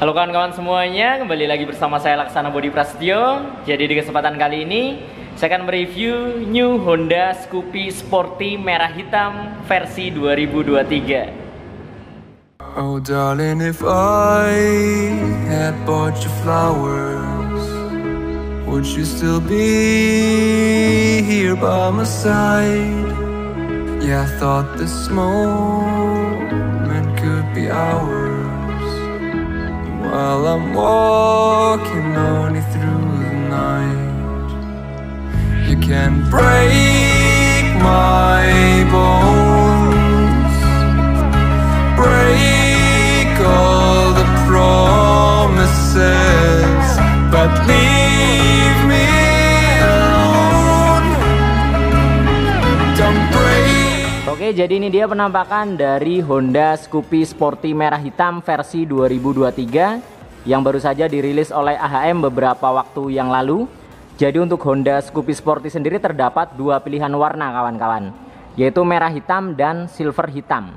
Halo kawan-kawan semuanya, kembali lagi bersama saya Laksana Bodi Prasetyo. Jadi di kesempatan kali ini saya akan mereview new Honda Scoopy Sporty merah hitam versi 2023. Oh darling, if I had bought you flowers, would you still be here by my side? Yeah, I thought this moment could be ours. while I'm walking only through the night. You can break. jadi ini dia penampakan dari Honda Scoopy Sporty merah hitam versi 2023 yang baru saja dirilis oleh AHM beberapa waktu yang lalu. Jadi untuk Honda Scoopy Sporty sendiri terdapat dua pilihan warna kawan-kawan, yaitu merah hitam dan silver hitam.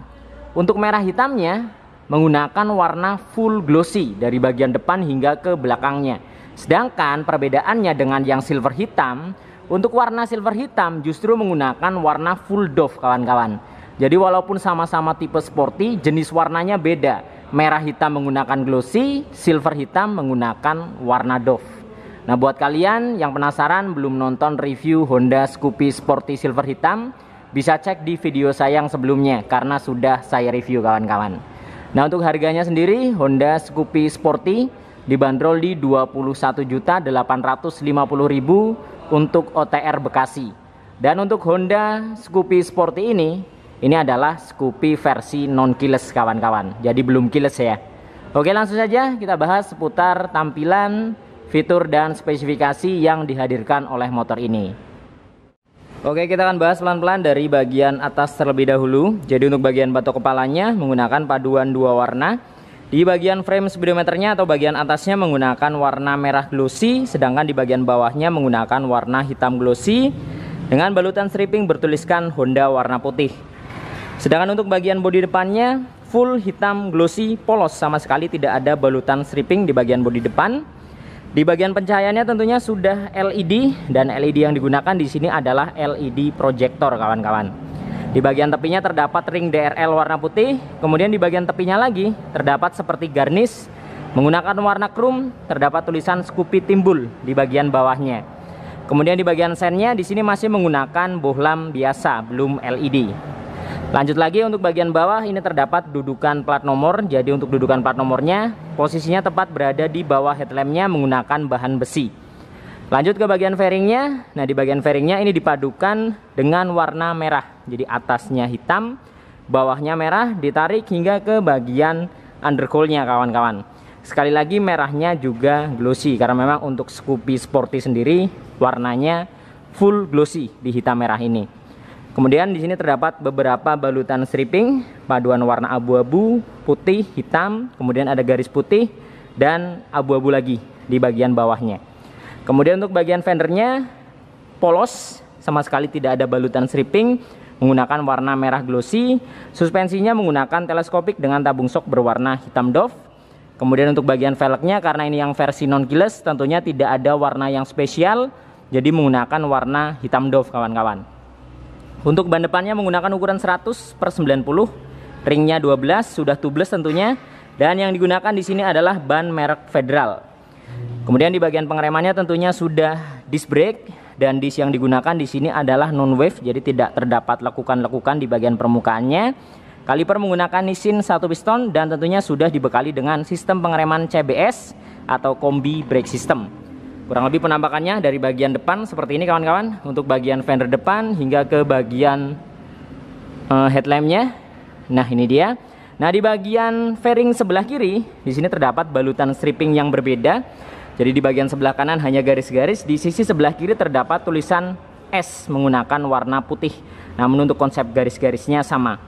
Untuk merah hitamnya menggunakan warna full glossy dari bagian depan hingga ke belakangnya. Sedangkan perbedaannya dengan yang silver hitam untuk warna silver hitam justru menggunakan warna full dove kawan-kawan. Jadi walaupun sama-sama tipe sporty, jenis warnanya beda. Merah hitam menggunakan glossy, silver hitam menggunakan warna dove. Nah buat kalian yang penasaran belum nonton review Honda Scoopy Sporty Silver Hitam, bisa cek di video saya yang sebelumnya karena sudah saya review kawan-kawan. Nah untuk harganya sendiri Honda Scoopy Sporty dibanderol di 21.850.000 untuk OTR Bekasi. Dan untuk Honda Scoopy Sporty ini, ini adalah Scoopy versi non keyless kawan-kawan. Jadi belum keyless ya. Oke, langsung saja kita bahas seputar tampilan, fitur dan spesifikasi yang dihadirkan oleh motor ini. Oke, kita akan bahas pelan-pelan dari bagian atas terlebih dahulu. Jadi untuk bagian batok kepalanya menggunakan paduan dua warna di bagian frame speedometernya atau bagian atasnya menggunakan warna merah glossy, sedangkan di bagian bawahnya menggunakan warna hitam glossy dengan balutan stripping bertuliskan Honda warna putih. Sedangkan untuk bagian bodi depannya full hitam glossy polos sama sekali tidak ada balutan stripping di bagian bodi depan. Di bagian pencahayaannya tentunya sudah LED dan LED yang digunakan di sini adalah LED projector kawan-kawan. Di bagian tepinya terdapat ring DRL warna putih, kemudian di bagian tepinya lagi terdapat seperti garnish menggunakan warna krum, terdapat tulisan Scoopy Timbul di bagian bawahnya. Kemudian di bagian sennya di sini masih menggunakan bohlam biasa, belum LED. Lanjut lagi untuk bagian bawah ini terdapat dudukan plat nomor. Jadi untuk dudukan plat nomornya posisinya tepat berada di bawah headlampnya menggunakan bahan besi. Lanjut ke bagian fairingnya. Nah, di bagian fairingnya ini dipadukan dengan warna merah. Jadi atasnya hitam, bawahnya merah, ditarik hingga ke bagian undercoolnya kawan-kawan. Sekali lagi merahnya juga glossy karena memang untuk Scoopy Sporty sendiri warnanya full glossy di hitam merah ini. Kemudian di sini terdapat beberapa balutan stripping, paduan warna abu-abu, putih, hitam, kemudian ada garis putih dan abu-abu lagi di bagian bawahnya. Kemudian untuk bagian fendernya polos, sama sekali tidak ada balutan stripping, menggunakan warna merah glossy. Suspensinya menggunakan teleskopik dengan tabung sok berwarna hitam doff. Kemudian untuk bagian velgnya karena ini yang versi non keyless tentunya tidak ada warna yang spesial, jadi menggunakan warna hitam doff kawan-kawan. Untuk ban depannya menggunakan ukuran 100 per 90, ringnya 12, sudah tubeless tentunya. Dan yang digunakan di sini adalah ban merek Federal. Kemudian di bagian pengeremannya tentunya sudah disc brake dan disc yang digunakan di sini adalah non wave jadi tidak terdapat lekukan-lekukan di bagian permukaannya. Kaliper menggunakan Nissin satu piston dan tentunya sudah dibekali dengan sistem pengereman CBS atau kombi Brake System. Kurang lebih penampakannya dari bagian depan seperti ini kawan-kawan. Untuk bagian fender depan hingga ke bagian uh, headlampnya. Nah ini dia. Nah di bagian fairing sebelah kiri di sini terdapat balutan stripping yang berbeda jadi di bagian sebelah kanan hanya garis-garis, di sisi sebelah kiri terdapat tulisan S menggunakan warna putih. Namun untuk konsep garis-garisnya sama.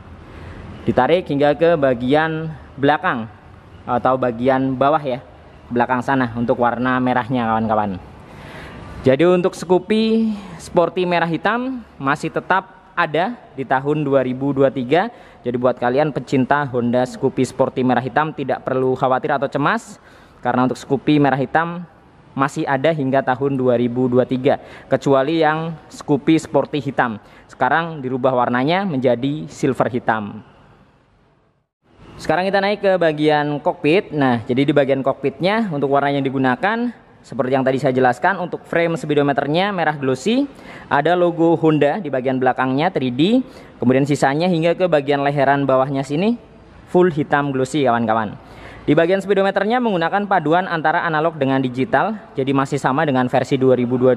Ditarik hingga ke bagian belakang atau bagian bawah ya, belakang sana untuk warna merahnya kawan-kawan. Jadi untuk Scoopy Sporty merah hitam masih tetap ada di tahun 2023. Jadi buat kalian pecinta Honda Scoopy Sporty merah hitam tidak perlu khawatir atau cemas karena untuk Scoopy merah hitam masih ada hingga tahun 2023 kecuali yang Scoopy sporty hitam. Sekarang dirubah warnanya menjadi silver hitam. Sekarang kita naik ke bagian kokpit. Nah, jadi di bagian kokpitnya untuk warna yang digunakan seperti yang tadi saya jelaskan untuk frame speedometernya merah glossy, ada logo Honda di bagian belakangnya 3D, kemudian sisanya hingga ke bagian leheran bawahnya sini full hitam glossy kawan-kawan. Di bagian speedometernya menggunakan paduan antara analog dengan digital, jadi masih sama dengan versi 2022.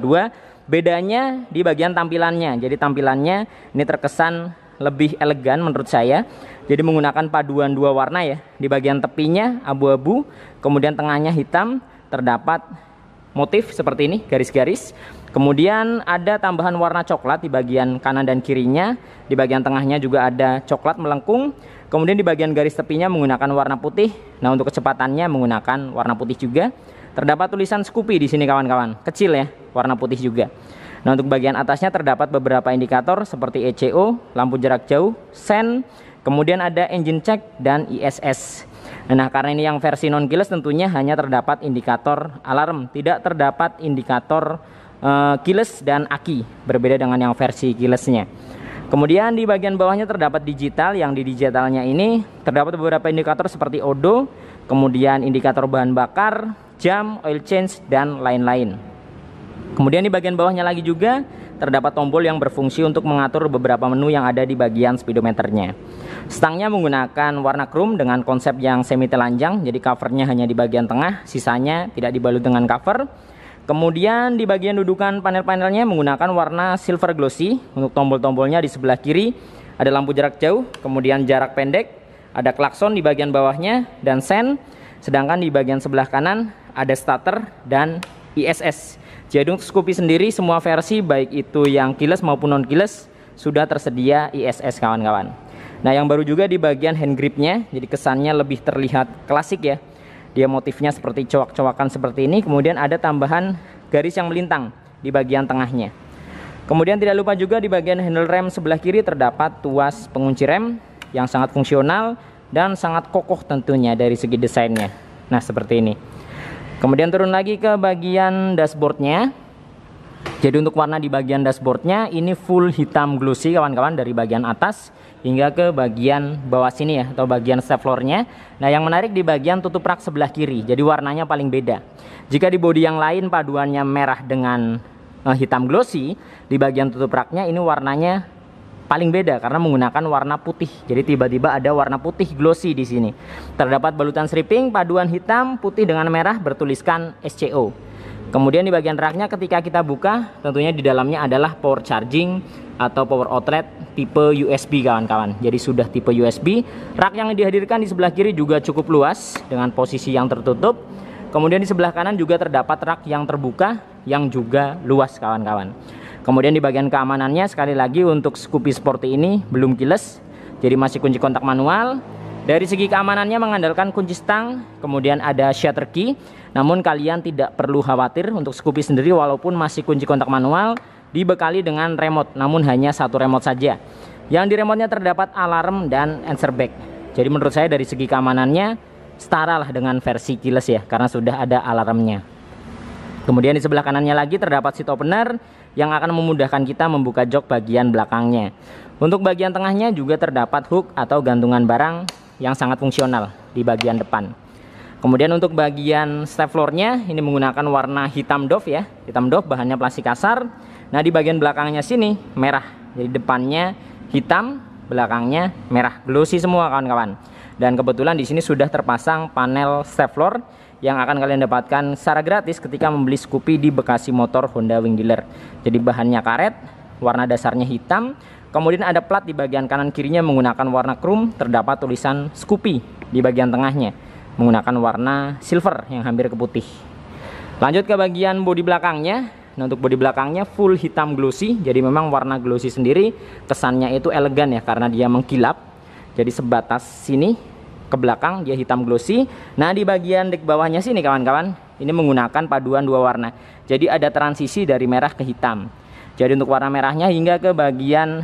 Bedanya di bagian tampilannya, jadi tampilannya ini terkesan lebih elegan menurut saya. Jadi menggunakan paduan dua warna ya, di bagian tepinya abu-abu, kemudian tengahnya hitam, terdapat motif seperti ini, garis-garis. Kemudian ada tambahan warna coklat di bagian kanan dan kirinya, di bagian tengahnya juga ada coklat melengkung. Kemudian di bagian garis tepinya menggunakan warna putih. Nah, untuk kecepatannya menggunakan warna putih juga. Terdapat tulisan Scoopy di sini kawan-kawan. Kecil ya, warna putih juga. Nah, untuk bagian atasnya terdapat beberapa indikator seperti ECO, lampu jarak jauh, SEN, kemudian ada engine check dan ISS. Nah, karena ini yang versi non keyless tentunya hanya terdapat indikator alarm, tidak terdapat indikator uh, keyless dan aki, berbeda dengan yang versi keylessnya. Kemudian di bagian bawahnya terdapat digital yang di digitalnya ini terdapat beberapa indikator seperti odo, kemudian indikator bahan bakar, jam, oil change dan lain-lain. Kemudian di bagian bawahnya lagi juga terdapat tombol yang berfungsi untuk mengatur beberapa menu yang ada di bagian speedometernya. Stangnya menggunakan warna krum dengan konsep yang semi telanjang, jadi covernya hanya di bagian tengah, sisanya tidak dibalut dengan cover. Kemudian di bagian dudukan panel-panelnya menggunakan warna silver glossy. Untuk tombol-tombolnya di sebelah kiri ada lampu jarak jauh, kemudian jarak pendek, ada klakson di bagian bawahnya dan sen. Sedangkan di bagian sebelah kanan ada starter dan ISS. Jadi untuk Scoopy sendiri semua versi baik itu yang keyless maupun non keyless sudah tersedia ISS kawan-kawan. Nah yang baru juga di bagian hand gripnya, jadi kesannya lebih terlihat klasik ya dia motifnya seperti coak-coakan seperti ini kemudian ada tambahan garis yang melintang di bagian tengahnya kemudian tidak lupa juga di bagian handle rem sebelah kiri terdapat tuas pengunci rem yang sangat fungsional dan sangat kokoh tentunya dari segi desainnya nah seperti ini kemudian turun lagi ke bagian dashboardnya jadi untuk warna di bagian dashboardnya ini full hitam glossy kawan-kawan dari bagian atas hingga ke bagian bawah sini ya atau bagian step floornya. Nah yang menarik di bagian tutup rak sebelah kiri jadi warnanya paling beda. Jika di bodi yang lain paduannya merah dengan eh, hitam glossy di bagian tutup raknya ini warnanya paling beda karena menggunakan warna putih. Jadi tiba-tiba ada warna putih glossy di sini. Terdapat balutan stripping paduan hitam putih dengan merah bertuliskan SCO. Kemudian di bagian raknya ketika kita buka, tentunya di dalamnya adalah power charging atau power outlet tipe USB kawan-kawan. Jadi sudah tipe USB. Rak yang dihadirkan di sebelah kiri juga cukup luas dengan posisi yang tertutup. Kemudian di sebelah kanan juga terdapat rak yang terbuka yang juga luas kawan-kawan. Kemudian di bagian keamanannya sekali lagi untuk Scoopy Sporty ini belum kiles. Jadi masih kunci kontak manual. Dari segi keamanannya mengandalkan kunci stang, kemudian ada shutter key namun kalian tidak perlu khawatir untuk Scoopy sendiri walaupun masih kunci kontak manual dibekali dengan remote namun hanya satu remote saja. Yang di remote-nya terdapat alarm dan answer back. Jadi menurut saya dari segi keamanannya setara lah dengan versi keyless ya karena sudah ada alarmnya. Kemudian di sebelah kanannya lagi terdapat seat opener yang akan memudahkan kita membuka jok bagian belakangnya. Untuk bagian tengahnya juga terdapat hook atau gantungan barang yang sangat fungsional di bagian depan. Kemudian untuk bagian step floornya ini menggunakan warna hitam doff ya, hitam doff bahannya plastik kasar. Nah di bagian belakangnya sini merah, jadi depannya hitam, belakangnya merah, glossy semua kawan-kawan. Dan kebetulan di sini sudah terpasang panel step floor yang akan kalian dapatkan secara gratis ketika membeli Scoopy di Bekasi Motor Honda Wing Dealer. Jadi bahannya karet, warna dasarnya hitam, kemudian ada plat di bagian kanan kirinya menggunakan warna krum, terdapat tulisan Scoopy di bagian tengahnya menggunakan warna silver yang hampir ke putih lanjut ke bagian bodi belakangnya nah untuk bodi belakangnya full hitam glossy jadi memang warna glossy sendiri kesannya itu elegan ya karena dia mengkilap jadi sebatas sini ke belakang dia hitam glossy nah di bagian dek bawahnya sini kawan-kawan ini menggunakan paduan dua warna jadi ada transisi dari merah ke hitam jadi untuk warna merahnya hingga ke bagian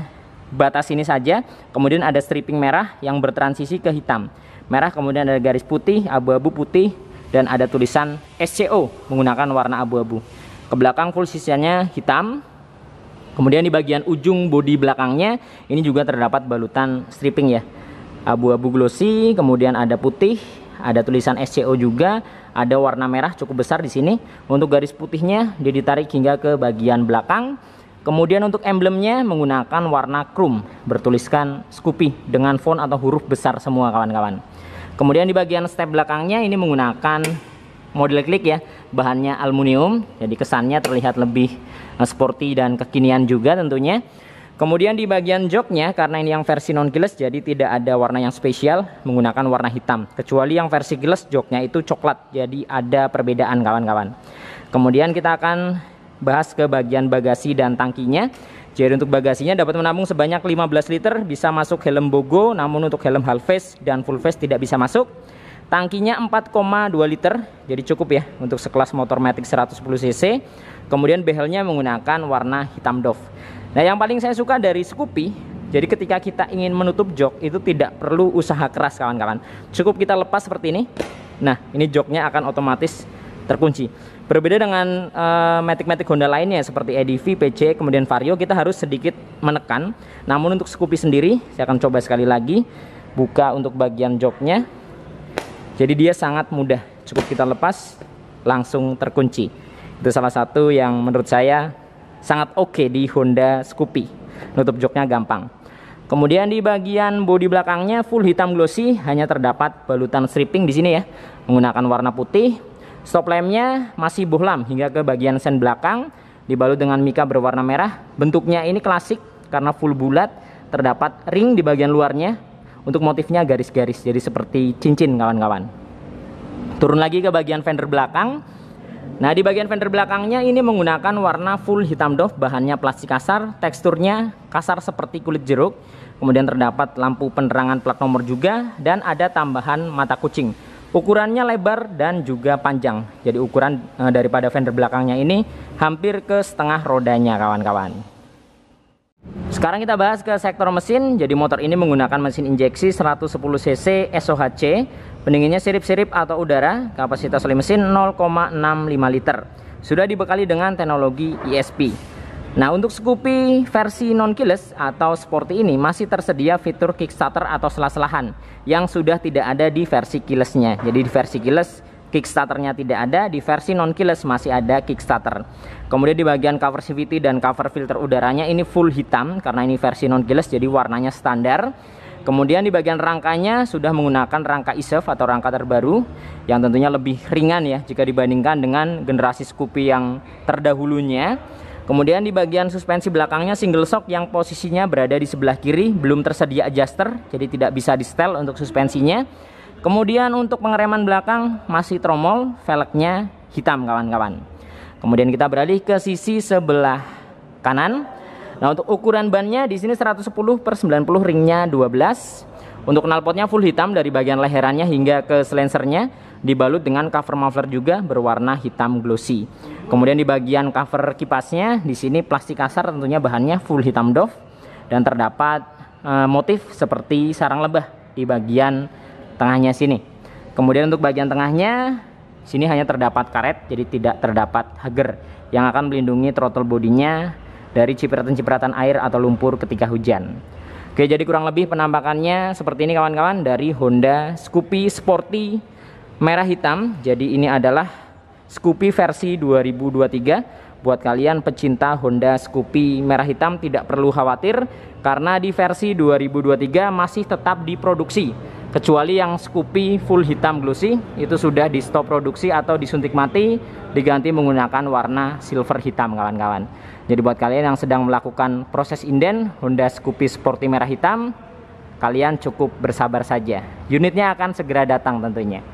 batas ini saja kemudian ada stripping merah yang bertransisi ke hitam merah kemudian ada garis putih abu-abu putih dan ada tulisan SCO menggunakan warna abu-abu ke belakang full sisanya hitam kemudian di bagian ujung bodi belakangnya ini juga terdapat balutan stripping ya abu-abu glossy kemudian ada putih ada tulisan SCO juga ada warna merah cukup besar di sini untuk garis putihnya dia ditarik hingga ke bagian belakang Kemudian untuk emblemnya menggunakan warna chrome bertuliskan Scoopy dengan font atau huruf besar semua kawan-kawan. Kemudian di bagian step belakangnya ini menggunakan model klik ya, bahannya aluminium, jadi kesannya terlihat lebih eh, sporty dan kekinian juga tentunya. Kemudian di bagian joknya karena ini yang versi non keyless jadi tidak ada warna yang spesial menggunakan warna hitam kecuali yang versi keyless joknya itu coklat jadi ada perbedaan kawan-kawan. Kemudian kita akan bahas ke bagian bagasi dan tangkinya. Jadi untuk bagasinya dapat menampung sebanyak 15 liter, bisa masuk helm Bogo, namun untuk helm half face dan full face tidak bisa masuk. Tangkinya 4,2 liter, jadi cukup ya untuk sekelas motor Matic 110 cc. Kemudian behelnya menggunakan warna hitam doff. Nah yang paling saya suka dari Scoopy, jadi ketika kita ingin menutup jok itu tidak perlu usaha keras kawan-kawan. Cukup kita lepas seperti ini. Nah, ini joknya akan otomatis terkunci. Berbeda dengan uh, eh, metik Honda lainnya seperti EDV, PC, kemudian Vario kita harus sedikit menekan. Namun untuk Scoopy sendiri, saya akan coba sekali lagi buka untuk bagian joknya. Jadi dia sangat mudah, cukup kita lepas langsung terkunci. Itu salah satu yang menurut saya sangat oke okay di Honda Scoopy. Nutup joknya gampang. Kemudian di bagian bodi belakangnya full hitam glossy hanya terdapat balutan stripping di sini ya menggunakan warna putih Stop lampnya masih bohlam hingga ke bagian sen belakang dibalut dengan mika berwarna merah. Bentuknya ini klasik karena full bulat, terdapat ring di bagian luarnya. Untuk motifnya garis-garis, jadi seperti cincin kawan-kawan. Turun lagi ke bagian fender belakang. Nah di bagian fender belakangnya ini menggunakan warna full hitam doff, bahannya plastik kasar, teksturnya kasar seperti kulit jeruk. Kemudian terdapat lampu penerangan plat nomor juga dan ada tambahan mata kucing. Ukurannya lebar dan juga panjang. Jadi ukuran e, daripada fender belakangnya ini hampir ke setengah rodanya kawan-kawan. Sekarang kita bahas ke sektor mesin. Jadi motor ini menggunakan mesin injeksi 110 cc SOHC, pendinginnya sirip-sirip atau udara, kapasitas oli mesin 0,65 liter. Sudah dibekali dengan teknologi ESP. Nah untuk Scoopy versi non-keyless atau sporty ini masih tersedia fitur kickstarter atau selah-selahan yang sudah tidak ada di versi keylessnya. Jadi di versi keyless kickstarternya tidak ada, di versi non-keyless masih ada kickstarter. Kemudian di bagian cover CVT dan cover filter udaranya ini full hitam karena ini versi non-keyless jadi warnanya standar. Kemudian di bagian rangkanya sudah menggunakan rangka ISEF atau rangka terbaru yang tentunya lebih ringan ya jika dibandingkan dengan generasi Scoopy yang terdahulunya. Kemudian di bagian suspensi belakangnya single shock yang posisinya berada di sebelah kiri, belum tersedia adjuster, jadi tidak bisa di setel untuk suspensinya. Kemudian untuk pengereman belakang masih tromol, velgnya hitam kawan-kawan. Kemudian kita beralih ke sisi sebelah kanan. Nah, untuk ukuran bannya di sini 110 per 90 ringnya 12. Untuk knalpotnya full hitam dari bagian leherannya hingga ke selensernya dibalut dengan cover muffler juga berwarna hitam glossy. Kemudian di bagian cover kipasnya di sini plastik kasar tentunya bahannya full hitam doff dan terdapat e, motif seperti sarang lebah di bagian tengahnya sini. Kemudian untuk bagian tengahnya sini hanya terdapat karet jadi tidak terdapat hager yang akan melindungi throttle bodinya dari cipratan-cipratan air atau lumpur ketika hujan. Oke, jadi kurang lebih penampakannya seperti ini kawan-kawan dari Honda Scoopy Sporty merah hitam. Jadi ini adalah Scoopy versi 2023. Buat kalian pecinta Honda Scoopy merah hitam tidak perlu khawatir karena di versi 2023 masih tetap diproduksi. Kecuali yang Scoopy full hitam glossy itu sudah di stop produksi atau disuntik mati diganti menggunakan warna silver hitam kawan-kawan. Jadi buat kalian yang sedang melakukan proses inden Honda Scoopy Sporty merah hitam kalian cukup bersabar saja. Unitnya akan segera datang tentunya.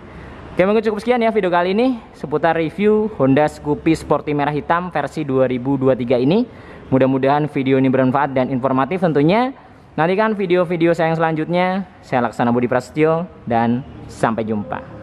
Oke mungkin cukup sekian ya video kali ini seputar review Honda Scoopy Sporty Merah Hitam versi 2023 ini. Mudah-mudahan video ini bermanfaat dan informatif tentunya. Nantikan video-video saya yang selanjutnya. Saya Laksana Budi Prasetyo dan sampai jumpa.